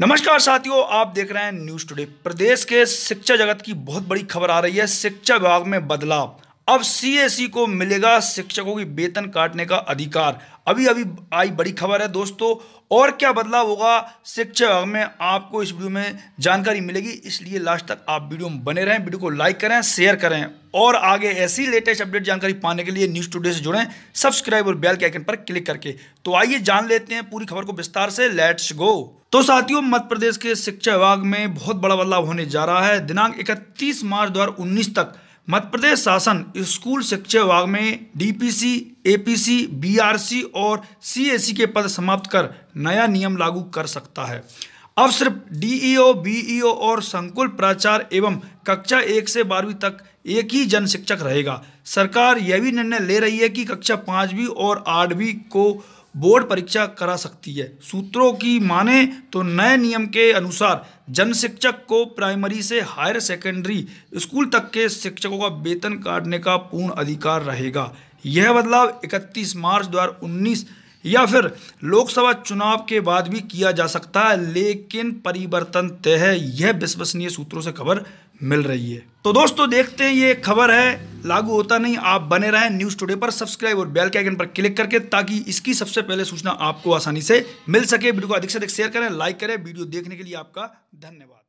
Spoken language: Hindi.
नमस्कार साथियों आप देख रहे हैं न्यूज़ टुडे प्रदेश के शिक्षा जगत की बहुत बड़ी खबर आ रही है शिक्षा विभाग में बदलाव अब सीएसी e को मिलेगा शिक्षकों की वेतन काटने का अधिकार अभी अभी आई बड़ी खबर है दोस्तों और क्या बदलाव होगा शिक्षा में आपको इस वीडियो में जानकारी मिलेगी इसलिए लास्ट तक आप वीडियो में बने रहें वीडियो को लाइक करें शेयर करें और आगे ऐसी लेटेस्ट अपडेट जानकारी पाने के लिए न्यूज़ टूडे से जुड़ें सब्सक्राइब और बेल के आइकन पर क्लिक करके तो आइए जान लेते हैं पूरी खबर को विस्तार से लेट्स गो तो साथियों मध्य प्रदेश के शिक्षा विभाग में बहुत बड़ा बदलाव होने जा रहा है दिनांक इकतीस मार्च दो तक मध्य प्रदेश शासन स्कूल शिक्षा विभाग में डीपीसी, एपीसी, बीआरसी और सीएसी के पद समाप्त कर नया नियम लागू कर सकता है अब सिर्फ डीईओ, बीईओ e e और संकुल प्राचार्य एवं कक्षा एक से बारहवीं तक एक ही जन शिक्षक रहेगा सरकार यह भी निर्णय ले रही है कि कक्षा पाँचवीं और आठवीं को बोर्ड परीक्षा करा सकती है सूत्रों की माने तो नए नियम के अनुसार जन शिक्षक को प्राइमरी से हायर सेकेंडरी स्कूल तक के शिक्षकों का वेतन काटने का पूर्ण अधिकार रहेगा यह बदलाव 31 मार्च 2019 या फिर लोकसभा चुनाव के बाद भी किया जा सकता है लेकिन परिवर्तन तय है यह विश्वसनीय सूत्रों से खबर मिल रही है तो दोस्तों देखते हैं ये खबर है लागू होता नहीं आप बने रहें न्यूज टुडे पर सब्सक्राइब और बेल के आइकन पर क्लिक करके ताकि इसकी सबसे पहले सूचना आपको आसानी से मिल सके वीडियो को अधिक से अधिक शेयर करें लाइक करें वीडियो देखने के लिए आपका धन्यवाद